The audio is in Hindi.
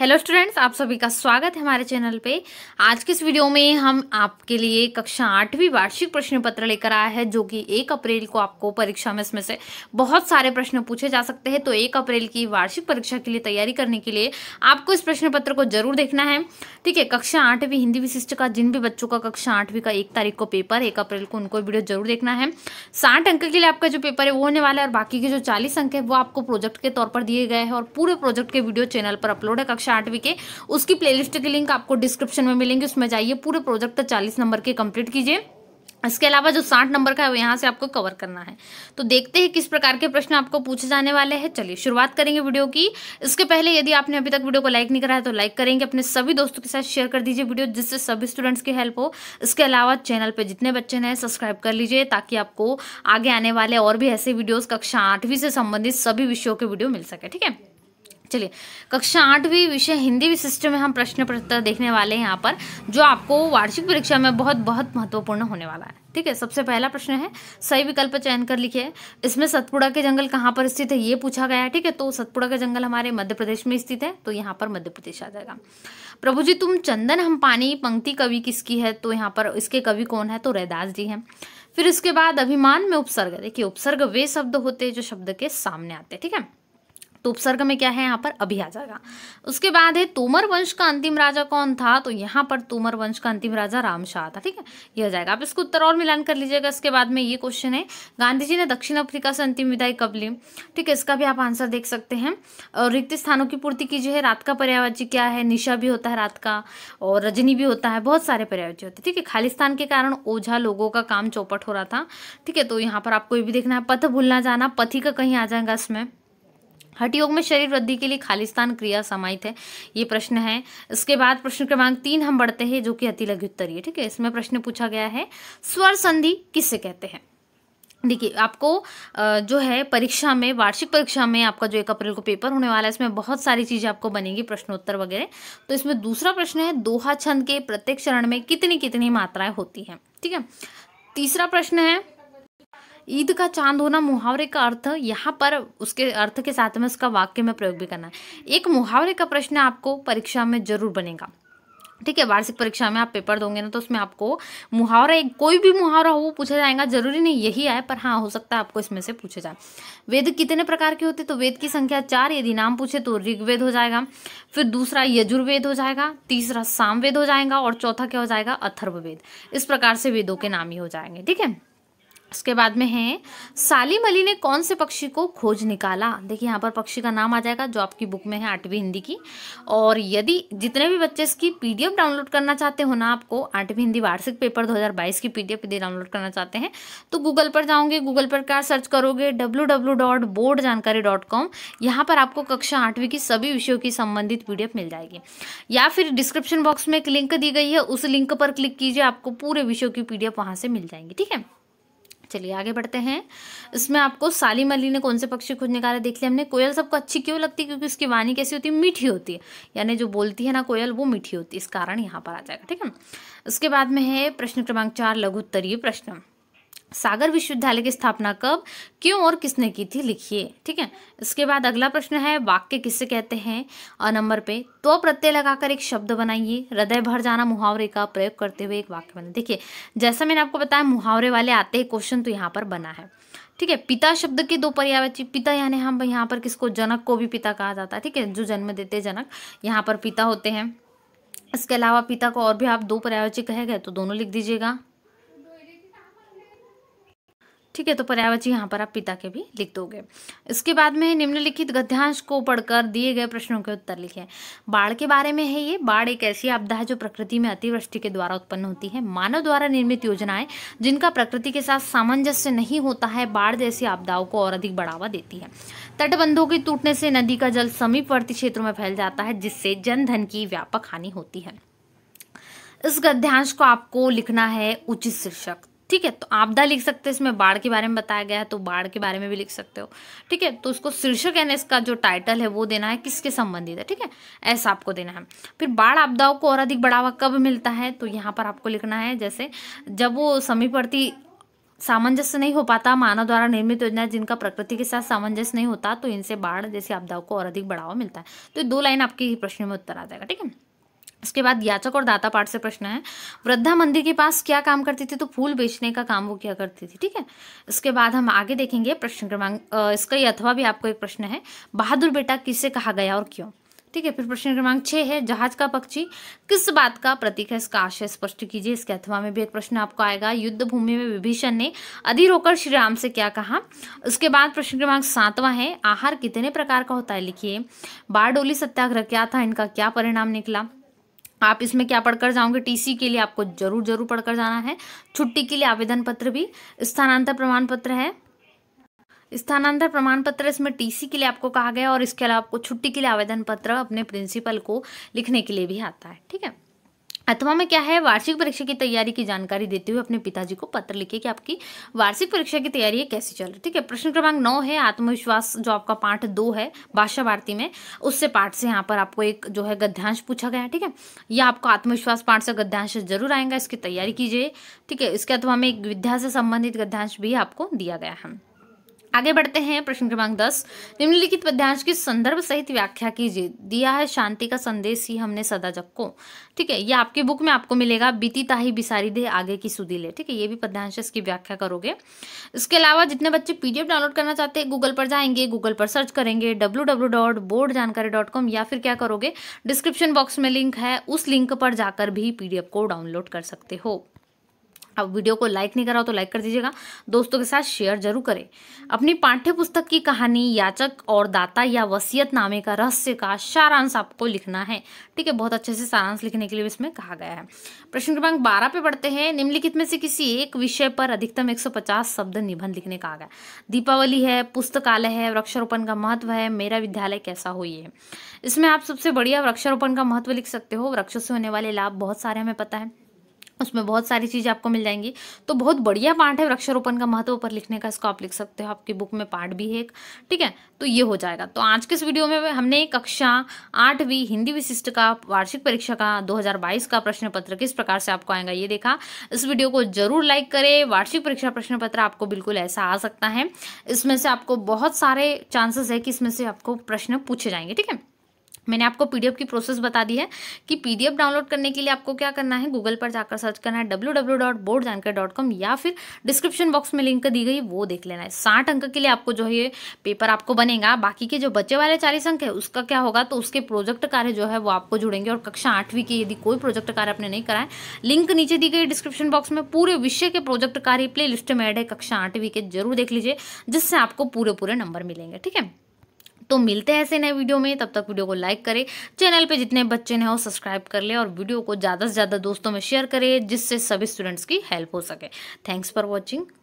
हेलो स्टूडेंट्स आप सभी का स्वागत है हमारे चैनल पे आज के इस वीडियो में हम आपके लिए कक्षा आठवीं वार्षिक प्रश्न पत्र लेकर आया है जो कि एक अप्रैल को आपको परीक्षा में इसमें से बहुत सारे प्रश्न पूछे जा सकते हैं तो एक अप्रैल की वार्षिक परीक्षा के लिए तैयारी करने के लिए आपको इस प्रश्न पत्र को जरूर देखना है ठीक है कक्षा आठवीं हिंदी विशिष्ट का जिन भी बच्चों का कक्षा आठवीं का एक तारीख को पेपर एक अप्रैल को उनको वीडियो जरूर देखना है साठ अंक के लिए आपका जो पेपर है वो होने वाला है और बाकी के जो चालीस अंक है वो आपको प्रोजेक्ट के तौर पर दिए गए हैं और पूरे प्रोजेक्ट के वीडियो चैनल पर अपलोड है कक्षा आठवीं के उसकी प्लेलिस्ट की लिंक आपको डिस्क्रिप्शन में मिलेंगे उसमें जाइए पूरे प्रोजेक्ट तो चालीस नंबर के कंप्लीट कीजिए इसके अलावा जो साठ नंबर का है वो यहाँ से आपको कवर करना है तो देखते हैं किस प्रकार के प्रश्न आपको पूछे जाने वाले हैं चलिए शुरुआत करेंगे वीडियो की इसके पहले यदि आपने अभी तक वीडियो को लाइक नहीं करा है तो लाइक करेंगे अपने सभी दोस्तों के साथ शेयर कर दीजिए वीडियो जिससे सभी स्टूडेंट्स की हेल्प हो इसके अलावा चैनल पर जितने बच्चे हैं सब्सक्राइब कर लीजिए ताकि आपको आगे आने वाले और भी ऐसे वीडियोज़ कक्षा आठवीं से संबंधित सभी विषयों के वीडियो मिल सके ठीक है चलिए कक्षा आठवीं विषय हिंदी विशिष्ट में हम प्रश्न पत्र देखने वाले हैं यहाँ पर जो आपको वार्षिक परीक्षा में बहुत बहुत महत्वपूर्ण होने वाला है ठीक है सबसे पहला प्रश्न है सही विकल्प चयन कर लिखिए इसमें सतपुड़ा के जंगल कहाँ पर स्थित है ये पूछा गया है ठीक है तो सतपुड़ा का जंगल हमारे मध्य प्रदेश में स्थित है तो यहाँ पर मध्य प्रदेश आ जाएगा प्रभु जी तुम चंदन हम पानी पंक्ति कवि किसकी है तो यहाँ पर इसके कवि कौन है तो रैदास जी हैं फिर उसके बाद अभिमान में उपसर्ग देखिए उपसर्ग वे शब्द होते हैं जो शब्द के सामने आते हैं ठीक है तो उपसर्ग में क्या है यहाँ पर अभी आ जाएगा उसके बाद है तोमर वंश का अंतिम राजा कौन था तो यहाँ पर तोमर वंश का अंतिम राजा रामशाह था ठीक है यह आ जाएगा आप इसको उत्तर और मिलान कर लीजिएगा इसके बाद में ये क्वेश्चन है गांधी जी ने दक्षिण अफ्रीका से अंतिम विदाई कब ली ठीक है इसका भी आप आंसर देख सकते हैं और रिक्त स्थानों की पूर्ति कीजिए है रात का पर्यावाची क्या है निशा भी होता है रात का और रजनी भी होता है बहुत सारे पर्यावाची होते हैं ठीक है खालिस्तान के कारण ओझा लोगों का काम चौपट हो रहा था ठीक है तो यहाँ पर आपको ये भी देखना है पथ भूलना जाना पथी का कहीं आ जाएगा इसमें हट योग में शरीर वृद्धि के लिए खालिस्तान क्रिया समाहित है ये प्रश्न है इसके बाद प्रश्न क्रमांक तीन हम बढ़ते हैं जो कि अतिलघ उत्तरीय है ठीक है इसमें प्रश्न पूछा गया है स्वर संधि किससे कहते हैं देखिए आपको जो है परीक्षा में वार्षिक परीक्षा में आपका जो एक अप्रैल को पेपर होने वाला है इसमें बहुत सारी चीज़ें आपको बनेंगी प्रश्नोत्तर वगैरह तो इसमें दूसरा प्रश्न है दोहा छंद के प्रत्येक चरण में कितनी कितनी मात्राएं होती हैं ठीक है तीसरा प्रश्न है ईद का चांद होना मुहावरे का अर्थ यहाँ पर उसके अर्थ के साथ में उसका वाक्य में प्रयोग भी करना है एक मुहावरे का प्रश्न आपको परीक्षा में जरूर बनेगा ठीक है वार्षिक परीक्षा में आप पेपर दोगे ना तो उसमें आपको मुहावरा एक कोई भी मुहावरा हो पूछा जाएगा जरूरी नहीं यही आए पर हाँ हो सकता है आपको इसमें से पूछे जाए वेद कितने प्रकार के होते तो वेद की संख्या चार यदि नाम पूछे तो ऋग्वेद हो जाएगा फिर दूसरा यजुर्वेद हो जाएगा तीसरा सामवेद हो जाएगा और चौथा क्या हो जाएगा अथर्ववेद इस प्रकार से वेदों के नाम ही हो जाएंगे ठीक है उसके बाद में है सालिम अली ने कौन से पक्षी को खोज निकाला देखिए यहाँ पर पक्षी का नाम आ जाएगा जो आपकी बुक में है आठवीं हिंदी की और यदि जितने भी बच्चे इसकी पीडीएफ डाउनलोड करना चाहते हो ना आपको आठवीं हिंदी वार्षिक पेपर 2022 की पीडीएफ यदि डाउनलोड करना चाहते हैं तो गूगल पर जाओगे गूगल पर क्या सर्च करोगे डब्ल्यू यहाँ पर आपको कक्षा आठवीं की सभी विषयों की संबंधित पी मिल जाएगी या फिर डिस्क्रिप्शन बॉक्स में एक लिंक दी गई है उस लिंक पर क्लिक कीजिए आपको पूरे विषयों की पी डी वहाँ से मिल जाएंगी ठीक है चलिए आगे बढ़ते हैं इसमें आपको सालिम अली ने कौन से पक्षी खुद निकाला देख लिया हमने कोयल सबको अच्छी क्यों लगती है क्योंकि उसकी वाणी कैसी होती है मीठी होती है यानी जो बोलती है ना कोयल वो मीठी होती है इस कारण यहाँ पर आ जाएगा ठीक है उसके बाद में है प्रश्न क्रमांक चार लघुत्तरीय प्रश्न सागर विश्वविद्यालय की स्थापना कब क्यों और किसने की थी लिखिए ठीक है इसके बाद अगला प्रश्न है वाक्य किससे कहते हैं और नंबर पे तो प्रत्यय लगाकर एक शब्द बनाइए हृदय भर जाना मुहावरे का प्रयोग करते हुए एक वाक्य बनाए देखिए जैसा मैंने आपको बताया मुहावरे वाले आते हैं क्वेश्चन तो यहाँ पर बना है ठीक है पिता शब्द के दो पर्यावाची पिता यानी हम यहाँ पर किसको जनक को भी पिता कहा जाता है ठीक है जो जन्म देते जनक यहाँ पर पिता होते हैं इसके अलावा पिता को और भी आप दो पर्यावाची कहे गए तो दोनों लिख दीजिएगा ठीक है तो पर्यायवाची यहाँ पर आप पिता के भी लिख दोगे इसके बाद में निम्नलिखित गद्यांश को पढ़कर दिए गए प्रश्नों के उत्तर लिखे बाढ़ के बारे में है ये बाढ़ एक ऐसी आपदा है जो प्रकृति में अतिवृष्टि के द्वारा उत्पन्न होती है मानव द्वारा निर्मित योजनाएं जिनका प्रकृति के साथ सामंजस्य नहीं होता है बाढ़ जैसी आपदाओं को और अधिक बढ़ावा देती है तटबंधों के टूटने से नदी का जल समीपवर्ती क्षेत्रों में फैल जाता है जिससे जनधन की व्यापक हानि होती है इस गद्यांश को आपको लिखना है उचित शीर्षक ठीक है तो आपदा लिख सकते हैं इसमें बाढ़ के बारे में बताया गया है तो बाढ़ के बारे में भी लिख सकते हो ठीक है तो उसको शीर्षक यानी इसका जो टाइटल है वो देना है किसके संबंधित है ठीक है ऐसा आपको देना है फिर बाढ़ आपदाओं को और अधिक बढ़ावा कब मिलता है तो यहाँ पर आपको लिखना है जैसे जब वो समीपवर्ती सामंजस्य नहीं हो पाता मानव द्वारा निर्मित योजना जिनका प्रकृति के साथ सामंजस्य नहीं होता तो इनसे बाढ़ जैसी आपदाओं को और अधिक बढ़ावा मिलता है तो दो लाइन आपके प्रश्न में उत्तर आ जाएगा ठीक है उसके बाद याचक और दाता पाठ से प्रश्न है वृद्धा मंदिर के पास क्या काम करती थी तो फूल बेचने का काम वो क्या करती थी ठीक है इसके बाद हम आगे देखेंगे प्रश्न क्रमांक इसका अथवा भी आपको एक प्रश्न है बहादुर बेटा किसे कहा गया और क्यों ठीक है फिर प्रश्न क्रमांक छह है जहाज का पक्षी किस बात का प्रतीक है इसका आशय स्पष्ट कीजिए इसके अथवा में भी एक प्रश्न आपको आएगा युद्ध भूमि में विभीषण ने अधीर होकर श्री राम से क्या कहा उसके बाद प्रश्न क्रमांक सातवां है आहार कितने प्रकार का होता है लिखिए बारडोली सत्याग्रह क्या था इनका क्या परिणाम निकला आप इसमें क्या पढ़कर जाओगे टीसी के लिए आपको जरूर जरूर पढ़कर जाना है छुट्टी के लिए आवेदन पत्र भी स्थानांतर प्रमाण पत्र है स्थानांतर प्रमाण पत्र इसमें टीसी के लिए आपको कहा गया और इसके अलावा आपको छुट्टी के लिए आवेदन पत्र अपने प्रिंसिपल को लिखने के लिए भी आता है ठीक है अथवा में क्या है वार्षिक परीक्षा की तैयारी की जानकारी देते हुए अपने पिताजी को पत्र लिखे कि आपकी वार्षिक परीक्षा की तैयारी है कैसी चल रही है ठीक है प्रश्न क्रमांक नौ है आत्मविश्वास जो आपका पार्ट दो है भाषा भारती में उससे पार्ट से यहाँ पर आपको एक जो है गद्यांश पूछा गया ठीक है या आपको आत्मविश्वास पार्ट से गद्यांश जरूर आएगा इसकी तैयारी कीजिए ठीक है इसके अथवा में एक विद्या से संबंधित गद्यांश भी आपको दिया गया है आगे बढ़ते हैं प्रश्न क्रमांक दस निम्नलिखित पद्यांश की संदर्भ सहित व्याख्या कीजिए दिया है शांति का संदेश ही हमने सदा जबको ठीक है ये आपके बुक में आपको मिलेगा बीती ताही बिसारी दे आगे की सुदीले ठीक है ये भी पद्यांश इसकी व्याख्या करोगे इसके अलावा जितने बच्चे पीडीएफ डाउनलोड करना चाहते हैं गूगल पर जाएंगे गूगल पर सर्च करेंगे डब्ल्यू या फिर क्या करोगे डिस्क्रिप्शन बॉक्स में लिंक है उस लिंक पर जाकर भी पीडीएफ को डाउनलोड कर सकते हो अब वीडियो को लाइक नहीं करा हो तो लाइक कर दीजिएगा दोस्तों के साथ शेयर जरूर करें अपनी पाठ्य पुस्तक की कहानी याचक और दाता या वसीयत नामे का रहस्य का सारांश आपको लिखना है ठीक है बहुत अच्छे से सारांश लिखने के लिए इसमें कहा गया है प्रश्न क्रमांक बारह पे पढ़ते हैं निम्नलिखित में से किसी एक विषय पर अधिकतम एक शब्द निबंध लिखने कहा गया दीपावली है पुस्तकालय है वृक्षारोपण का महत्व है मेरा विद्यालय कैसा हो ये इसमें आप सबसे बढ़िया वृक्षारोपण का महत्व लिख सकते हो वृक्षों से होने वाले लाभ बहुत सारे हमें पता है उसमें बहुत सारी चीज़ें आपको मिल जाएंगी तो बहुत बढ़िया पार्ट है वृक्षारोपण का महत्व पर लिखने का इसको आप लिख सकते हो आपकी बुक में पार्ट भी है एक ठीक है तो ये हो जाएगा तो आज के इस वीडियो में हमने कक्षा आठवीं हिंदी विशिष्ट का वार्षिक परीक्षा का 2022 का प्रश्न पत्र किस प्रकार से आपको आएगा ये देखा इस वीडियो को जरूर लाइक करें वार्षिक परीक्षा प्रश्न पत्र आपको बिल्कुल ऐसा आ सकता है इसमें से आपको बहुत सारे चांसेस है कि इसमें से आपको प्रश्न पूछे जाएंगे ठीक है मैंने आपको पीडीएफ की प्रोसेस बता दी है कि पीडीएफ डाउनलोड करने के लिए आपको क्या करना है गूगल पर जाकर सर्च करना है डब्ल्यू या फिर डिस्क्रिप्शन बॉक्स में लिंक दी गई वो देख लेना है साठ अंक के लिए आपको जो है ये पेपर आपको बनेगा बाकी के जो बच्चे वाले चालीस अंक है उसका क्या होगा तो उसके प्रोजेक्ट कार्य जो है वो आपको जुड़ेंगे और कक्षा आठवीं के यदि कोई प्रोजेक्ट कार्य आपने नहीं कराए लिंक नीचे दी गई डिस्क्रिप्शन बॉक्स में पूरे विषय के प्रोजेक्ट कार्य प्ले लिस्ट में एड है कक्षा आठवीं के जरूर देख लीजिए जिससे आपको पूरे पूरे नंबर मिलेंगे ठीक है तो मिलते हैं ऐसे नए वीडियो में तब तक वीडियो को लाइक करें चैनल पे जितने बच्चे हैं वो सब्सक्राइब कर ले और वीडियो को ज़्यादा से ज़्यादा दोस्तों में शेयर करें जिससे सभी स्टूडेंट्स की हेल्प हो सके थैंक्स फॉर वॉचिंग